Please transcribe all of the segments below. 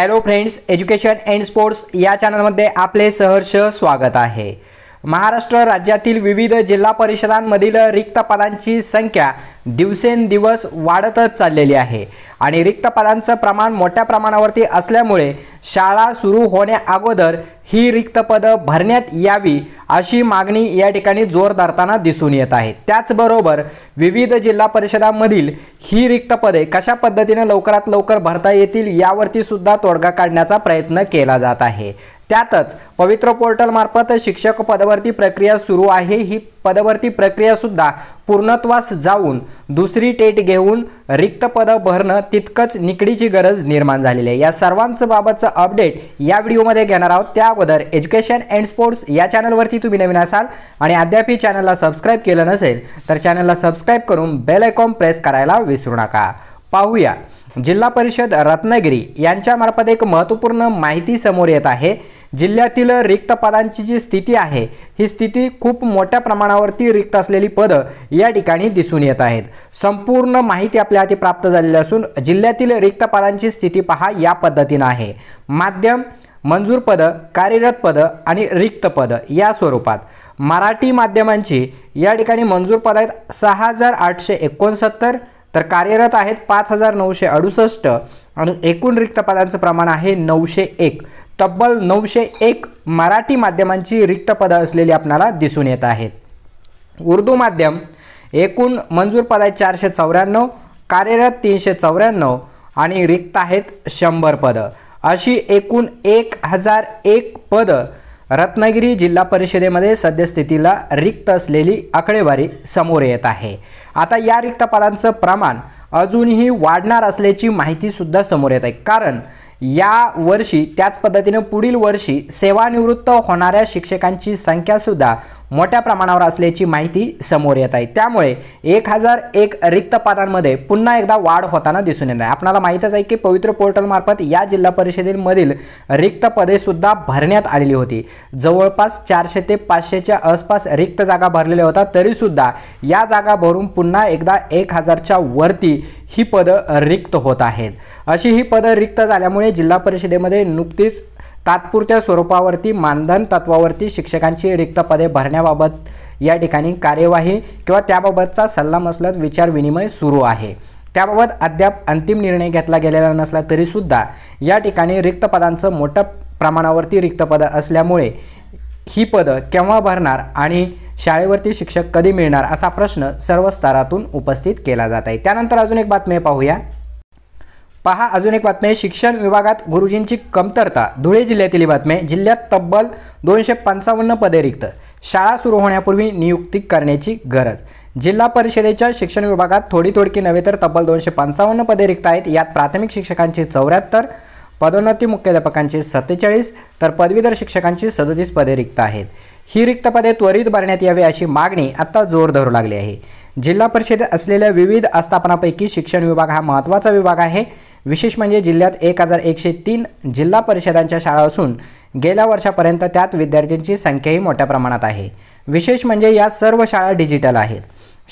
hello friends education and sports या चॅनलमध्ये आपले सहर्ष स्वागत आहे महाराष्ट्र राज्यातील विविध जिल्हा परिषदांमधील रिक्त पदांची संख्या दिवसेंदिवस वाढतच चाललेली आहे आणि रिक्त पदांचं प्रमाण मोठ्या प्रमाणावरती असल्यामुळे शाळा सुरू होण्या अगोदर ही रिक्त पदं भरण्यात यावी अशी मागणी या ठिकाणी जोर धरताना दिसून येत आहे त्याचबरोबर विविध जिल्हा परिषदांमधील ही रिक्त पदे कशा पद्धतीने लवकरात लवकर भरता येतील यावरती सुद्धा तोडगा काढण्याचा प्रयत्न केला जात आहे त्यातच पवित्र पोर्टलमार्फत शिक्षक पदभरती प्रक्रिया सुरू आहे ही प्रक्रिया सुद्धा पूर्णत्वास जाऊन दुसरी टेट घेऊन रिक्त पद भरणं तितकंच निकडीची गरज निर्माण झालेली आहे या सर्वांचं बाबतचं अपडेट या व्हिडिओमध्ये घेणार आहोत त्या अगोदर एज्युकेशन अँड स्पोर्ट्स या चॅनलवरती तुम्ही नवीन असाल आणि अद्यापही चॅनलला सबस्क्राईब केलं नसेल तर चॅनलला सबस्क्राईब करून बेल आयकॉन प्रेस करायला विसरू नका पाहूया जिल्हा परिषद रत्नागिरी यांच्यामार्फत एक महत्त्वपूर्ण माहिती समोर येत आहे जिल्ह्यातील रिक्त पदांची जी स्थिती आहे ही स्थिती खूप मोठ्या प्रमाणावरती रिक्त असलेली पदं या ठिकाणी दिसून येत आहेत संपूर्ण माहिती आपल्या हाती प्राप्त झालेली असून जिल्ह्यातील रिक्त पदांची स्थिती पहा या पद्धतीनं आहे माध्यम मंजूर पदं कार्यरत पदं आणि रिक्त पदं या स्वरूपात मराठी माध्यमांची या ठिकाणी मंजूर पद आहेत सहा हजार आठशे एकोणसत्तर तर कार्यरत आहेत पाच हजार नऊशे अडुसष्ट आणि एकूण रिक्त पदांचं प्रमाण आहे नऊशे एक तब्बल नऊशे एक मराठी माध्यमांची रिक्त पदं असलेली आपल्याला दिसून येत आहेत उर्दू माध्यम एकूण मंजूर पद आहेत चारशे चौऱ्याण्णव कार्यरत तीनशे चौऱ्याण्णव आणि रिक्त आहेत शंभर पदं अशी एकूण एक हजार एक पदं रत्नागिरी जिल्हा परिषदेमध्ये सद्यस्थितीला रिक्त असलेली आकडेवारी समोर येत आहे आता या रिक्त पदांचं प्रमाण अजूनही वाढणार असल्याची माहितीसुद्धा समोर येत आहे कारण या वर्षी त्याच पद्धतीनं पुढील वर्षी सेवानिवृत्त होणाऱ्या शिक्षकांची संख्यासुद्धा मोठ्या प्रमाणावर असल्याची माहिती समोर येत आहे त्यामुळे एक हजार एक रिक्त पदांमध्ये पुन्हा एकदा वाढ होताना दिसून येणार आहे आपल्याला माहितच आहे की पवित्र पोर्टलमार्फत या जिल्हा परिषदेमधील रिक्त पदेसुद्धा भरण्यात आलेली होती जवळपास चारशे ते पाचशेच्या आसपास रिक्त जागा भरलेल्या होत्या तरीसुद्धा या जागा भरून पुन्हा एकदा एक हजारच्या वरती ही पदं रिक्त होत आहेत अशी ही पदं रिक्त झाल्यामुळे जिल्हा परिषदेमध्ये नुकतीच तात्पुरत्या स्वरूपावरती मानधन तत्वावरती शिक्षकांची रिक्त पदे भरण्याबाबत या ठिकाणी कार्यवाही किंवा त्याबाबतचा सल्ला मसलत विचारविनिमय सुरू आहे त्याबाबत अद्याप अंतिम निर्णय घेतला गेलेला नसला तरीसुद्धा या ठिकाणी रिक्त पदांचं मोठ्या प्रमाणावरती रिक्त पदं असल्यामुळे ही पदं केव्हा भरणार आणि शाळेवरती शिक्षक कधी मिळणार असा प्रश्न सर्व स्तरातून उपस्थित केला जात आहे त्यानंतर अजून एक बातमी पाहूया पहा अजून एक बातमी शिक्षण विभागात गुरुजींची कमतरता धुळे जिल्ह्यातील बातमी आहे जिल्ह्यात तब्बल दोनशे पंचावन्न पदे रिक्त शाळा सुरू होण्यापूर्वी नियुक्ती करण्याची गरज जिल्हा परिषदेच्या शिक्षण विभागात थोडी थोडकी नव्हे तर तब्बल दोनशे पंचावन्न पदे रिक्त आहेत यात प्राथमिक शिक्षकांची चौऱ्याहत्तर पदोन्नती मुख्याध्यापकांची सत्तेचाळीस तर पदवीधर शिक्षकांची सदतीस पदे रिक्त आहेत ही रिक्त पदे त्वरित भरण्यात यावी अशी मागणी आत्ता जोर धरू लागली आहे जिल्हा परिषदेत असलेल्या विविध आस्थापनापैकी शिक्षण विभाग हा महत्त्वाचा विभाग आहे विशेष म्हणजे जिल्ह्यात एक हजार एकशे तीन जिल्हा परिषदांच्या शाळा असून गेल्या वर्षापर्यंत त्यात विद्यार्थ्यांची संख्याही मोठ्या प्रमाणात आहे विशेष म्हणजे या सर्व शाळा डिजिटल आहेत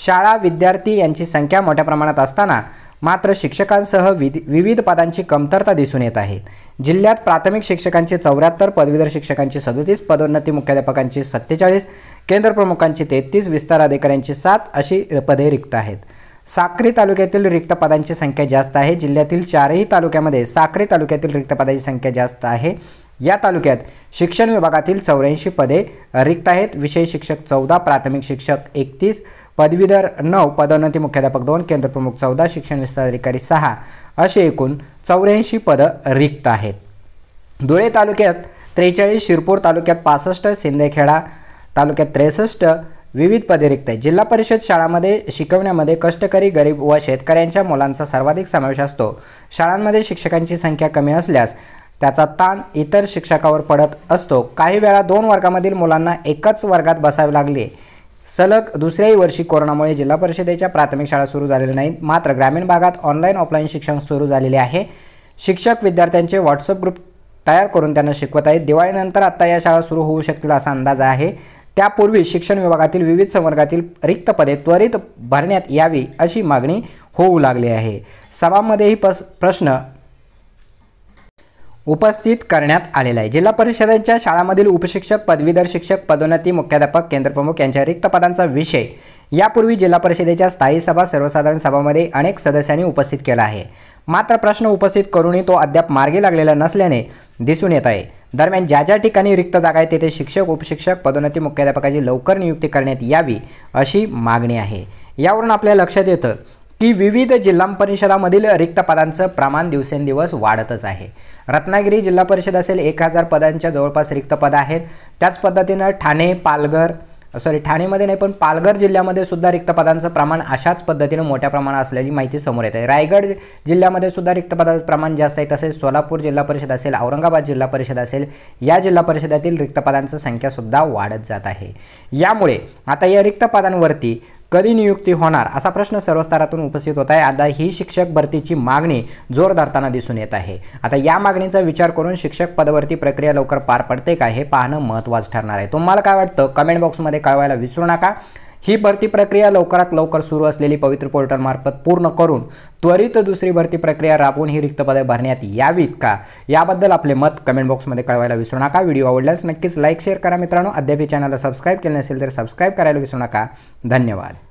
शाळा विद्यार्थी यांची संख्या मोठ्या प्रमाणात असताना मात्र शिक्षकांसह विविध पदांची कमतरता दिसून येत आहे जिल्ह्यात प्राथमिक शिक्षकांचे चौऱ्याहत्तर पदवीधर शिक्षकांची सदोतीस पदोन्नती मुख्याध्यापकांची सत्तेचाळीस केंद्रप्रमुखांची तेहतीस विस्तार अधिकाऱ्यांची सात अशी पदे रिक्त आहेत साक्री तालुक्यातील रिक्त पदांची संख्या जास्त आहे जिल्ह्यातील चारही तालुक्यामध्ये साक्री तालुक्यातील रिक्त पदाची संख्या जास्त आहे या तालुक्यात शिक्षण विभागातील चौऱ्याऐंशी पदे रिक्त आहेत विषय शिक्षक चौदा प्राथमिक शिक्षक एकतीस पदवीधर नऊ पदोन्नती मुख्याध्यापक दोन केंद्रप्रमुख चौदा शिक्षण विस्तार अधिकारी सहा असे एकूण चौऱ्याऐंशी पदं रिक्त आहेत धुळे तालुक्यात त्रेचाळीस शिरपूर तालुक्यात पासष्ट सिंदेखेडा तालुक्यात त्रेसष्ट विविध पदे रिक्त आहेत जिल्हा परिषद शाळांमध्ये शिकवण्यामध्ये कष्टकरी गरीब व शेतकऱ्यांच्या मुलांचा सर्वाधिक समावेश असतो शाळांमध्ये शिक्षकांची संख्या कमी असल्यास त्याचा ताण इतर शिक्षकावर पडत असतो काही वेळा दोन वर्गामधील मुलांना एकाच वर्गात बसावे लागले सलग दुसऱ्याही वर्षी कोरोनामुळे जिल्हा परिषदेच्या प्राथमिक शाळा सुरू झालेल्या नाहीत मात्र ग्रामीण भागात ऑनलाईन ऑफलाईन शिक्षण सुरू झालेले आहे शिक्षक विद्यार्थ्यांचे व्हॉट्सअप ग्रुप तयार करून त्यांना शिकवत आहेत दिवाळीनंतर आत्ता या शाळा सुरू होऊ शकतील असा अंदाज आहे त्यापूर्वी शिक्षण विभागातील विविध संवर्गातील रिक्त पदे त्वरित भरण्यात यावी अशी मागणी होऊ लागली आहे सभामध्येही पस प्रश्न उपस्थित करण्यात आलेला आहे जिल्हा परिषदेच्या शाळांमधील उपशिक्षक पदवीधर शिक्षक पदोन्नती मुख्याध्यापक केंद्रप्रमुख यांच्या रिक्त पदांचा विषय यापूर्वी जिल्हा परिषदेच्या स्थायी सभा सर्वसाधारण सभामध्ये अनेक सदस्यांनी उपस्थित केला आहे मात्र प्रश्न उपस्थित करूनही तो अद्याप मार्गी लागलेला नसल्याने दिसून येत आहे दरम्यान ज्या ज्या ठिकाणी रिक्त जागा आहे तेथे शिक्षक उपशिक्षक पदोन्नती मुख्याध्यापकाची लवकर नियुक्ती करण्यात यावी अशी मागणी आहे यावरून आपल्याला लक्षात येतं की विविध जिल्हा परिषदांमधील रिक्त पदांचं प्रमाण दिवसेंदिवस वाढतच आहे रत्नागिरी जिल्हा परिषद असेल एक हजार पदांच्या जवळपास रिक्त पदं आहेत त्याच पद्धतीनं ठाणे पालघर सॉरी ठाणेमध्ये नाही पण पालघर जिल्ह्यामध्ये सुद्धा रिक्त पदांचं प्रमाण अशाच पद्धतीनं मोठ्या प्रमाणात असल्याची माहिती समोर येते रायगड जिल्ह्यामध्ये सुद्धा रिक्त पदाचं प्रमाण जास्त आहे तसेच सोलापूर जिल्हा परिषद असेल औरंगाबाद जिल्हा परिषद असेल या जिल्हा परिषदातील रिक्त संख्या सुद्धा वाढत जात आहे यामुळे आता या रिक्त पदांवरती कधी नियुक्ती होणार असा प्रश्न सर्व स्तरातून उपस्थित होत आहे आता ही शिक्षक भरतीची मागणी जोर धरताना दिसून येत आहे आता या मागणीचा विचार करून शिक्षक पदभरती प्रक्रिया लवकर पार पडते का हे पाहणं महत्त्वाचं ठरणार आहे तुम्हाला काय वाटतं कमेंट बॉक्समध्ये कळवायला विसरू नका ही भरती प्रक्रिया लवकरात लवकर सुरू असलेली पवित्र पोर्टलमार्फत पूर्ण करून त्वरित दुसरी भरती प्रक्रिया राबवून ही रिक्त पदे भरण्यात यावीत का याबद्दल आपले मत कमेंट बॉक्समध्ये कळवायला विसरू नका व्हिडिओ आवडल्यास नक्कीच लाईक शेअर करा मित्रांनो अद्याप चॅनलला सबस्क्राईब केले नसेल तर सबस्क्राईब करायला विसरू नका धन्यवाद